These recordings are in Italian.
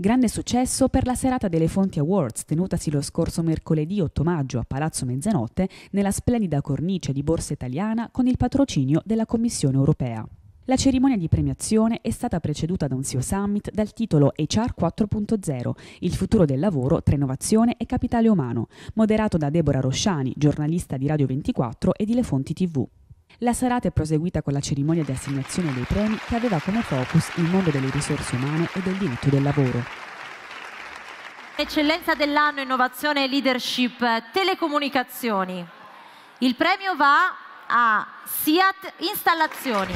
Grande successo per la serata delle Fonti Awards tenutasi lo scorso mercoledì 8 maggio a Palazzo Mezzanotte nella splendida cornice di Borsa Italiana con il patrocinio della Commissione europea. La cerimonia di premiazione è stata preceduta da un CEO Summit dal titolo HR 4.0, il futuro del lavoro tra innovazione e capitale umano, moderato da Deborah Rosciani, giornalista di Radio 24 e di Le Fonti TV. La serata è proseguita con la cerimonia di assegnazione dei premi che aveva come focus il mondo delle risorse umane e del diritto del lavoro. Eccellenza dell'anno Innovazione e Leadership Telecomunicazioni. Il premio va a SIAT Installazioni.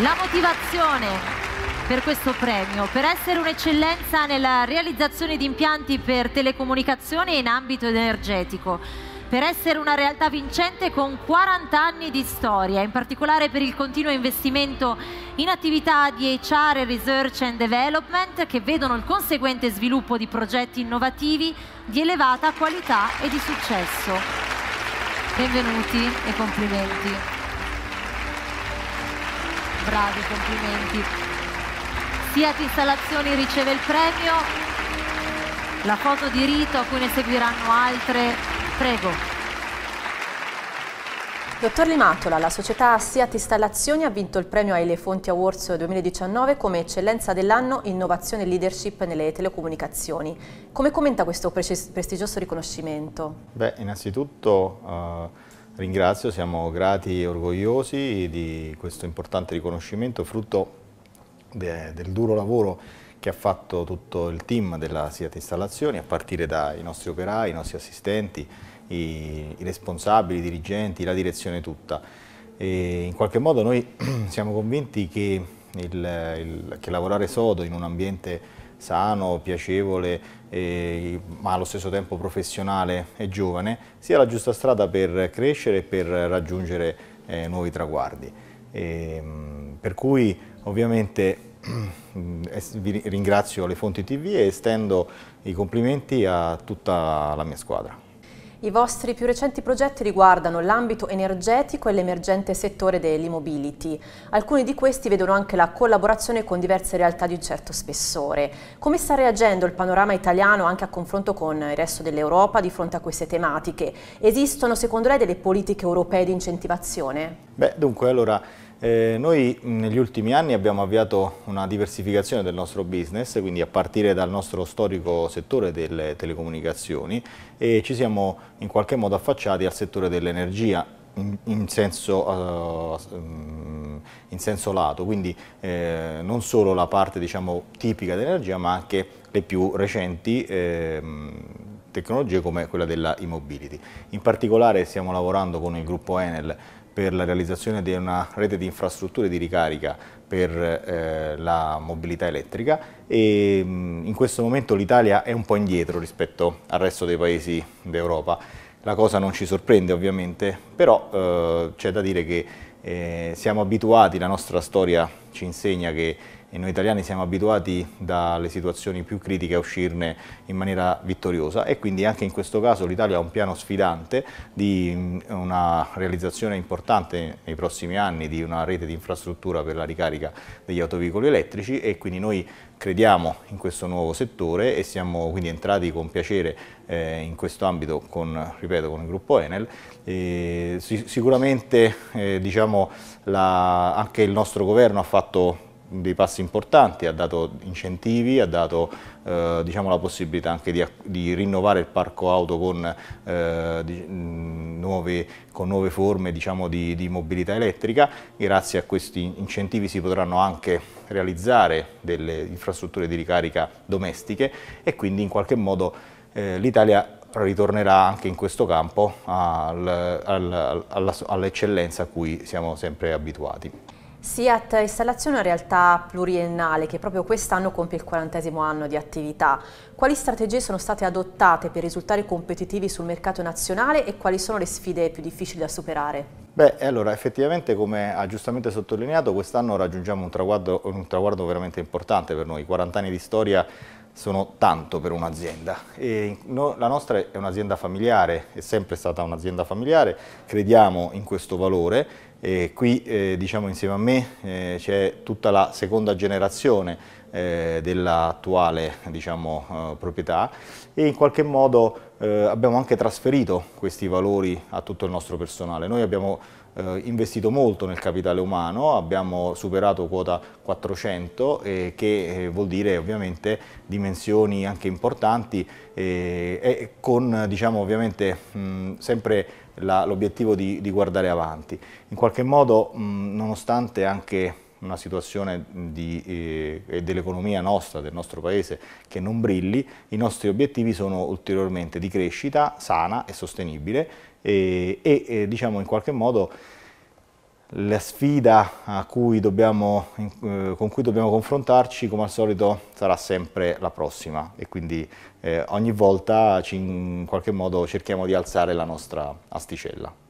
La motivazione per questo premio, per essere un'eccellenza nella realizzazione di impianti per telecomunicazione in ambito energetico per essere una realtà vincente con 40 anni di storia, in particolare per il continuo investimento in attività di HR, Research and Development che vedono il conseguente sviluppo di progetti innovativi di elevata qualità e di successo. Benvenuti e complimenti. Bravi, complimenti. Siat Installazioni riceve il premio, la foto di rito a cui ne seguiranno altre Prego. Dottor Limatola, la società Siat Installazioni ha vinto il premio Aile Fonti Awards 2019 come eccellenza dell'anno innovazione e leadership nelle telecomunicazioni. Come commenta questo prestigioso riconoscimento? Beh, innanzitutto eh, ringrazio, siamo grati e orgogliosi di questo importante riconoscimento frutto de, del duro lavoro che che ha fatto tutto il team della SIAT Installazioni, a partire dai nostri operai, i nostri assistenti, i, i responsabili, i dirigenti, la direzione tutta. E in qualche modo noi siamo convinti che, il, il, che lavorare sodo in un ambiente sano, piacevole, eh, ma allo stesso tempo professionale e giovane, sia la giusta strada per crescere e per raggiungere eh, nuovi traguardi. E, ehm, per cui ovviamente vi ringrazio le fonti TV e estendo i complimenti a tutta la mia squadra. I vostri più recenti progetti riguardano l'ambito energetico e l'emergente settore dell'immobility. Alcuni di questi vedono anche la collaborazione con diverse realtà di un certo spessore. Come sta reagendo il panorama italiano anche a confronto con il resto dell'Europa di fronte a queste tematiche? Esistono secondo lei delle politiche europee di incentivazione? Beh, dunque, allora... Eh, noi negli ultimi anni abbiamo avviato una diversificazione del nostro business, quindi a partire dal nostro storico settore delle telecomunicazioni e ci siamo in qualche modo affacciati al settore dell'energia in, in, senso, uh, in, senso, lato, quindi eh, non solo la parte diciamo, tipica dell'energia ma anche le più recenti eh, tecnologie come quella della e-mobility. In particolare stiamo lavorando con il gruppo Enel per la realizzazione di una rete di infrastrutture di ricarica per eh, la mobilità elettrica e mh, mm, in questo momento l'Italia è un po' indietro rispetto al resto dei paesi d'Europa. La cosa non ci sorprende ovviamente, però eh, c'è da dire che eh, siamo abituati, la nostra storia ci insegna che e noi italiani siamo abituati dalle situazioni più critiche a uscirne in maniera vittoriosa e quindi anche in questo caso l'Italia ha un piano sfidante di mm, una realizzazione importante nei prossimi anni di una rete di infrastruttura per la ricarica degli autoveicoli elettrici e quindi noi crediamo in questo nuovo settore e siamo quindi entrati con piacere eh, in questo ambito con, ripeto, con il gruppo Enel. E, sicuramente eh, diciamo, la, anche il nostro governo ha fatto dei passi importanti, ha dato incentivi, ha dato eh, diciamo, la possibilità anche di, di, rinnovare il parco auto con, eh, di, nuove, con nuove, forme diciamo, di, di, mobilità elettrica. Grazie a questi incentivi si potranno anche realizzare delle infrastrutture di ricarica domestiche e quindi in qualche modo eh, l'Italia ritornerà anche in questo campo al, al, all'eccellenza a cui siamo sempre abituati. SIAT Installazione è una realtà pluriennale che proprio quest'anno compie il quarantesimo anno di attività. Quali strategie sono state adottate per risultare competitivi sul mercato nazionale e quali sono le sfide più difficili da superare? Beh, allora effettivamente come ha giustamente sottolineato quest'anno raggiungiamo un traguardo, un traguardo veramente importante per noi, 40 anni di storia sono tanto per un'azienda. No, la nostra è un'azienda familiare, è sempre stata un'azienda familiare, crediamo in questo valore e qui eh, diciamo insieme a me eh, c'è tutta la seconda generazione eh, dell'attuale diciamo, eh, proprietà e in qualche modo eh, abbiamo anche trasferito questi valori a tutto il nostro personale. Noi abbiamo eh, investito molto nel capitale umano, abbiamo superato quota 400 eh, che eh, vuol dire ovviamente dimensioni anche importanti eh, e con diciamo ovviamente mh, sempre l'obiettivo di, di, guardare avanti. In qualche modo mh, nonostante anche una situazione eh, dell'economia nostra, del nostro paese, che non brilli, i nostri obiettivi sono ulteriormente di crescita sana e sostenibile e, e, diciamo in qualche modo la sfida cui dobbiamo, eh, con cui dobbiamo confrontarci come al solito sarà sempre la prossima e quindi eh, ogni volta ci, in qualche modo cerchiamo di alzare la nostra asticella.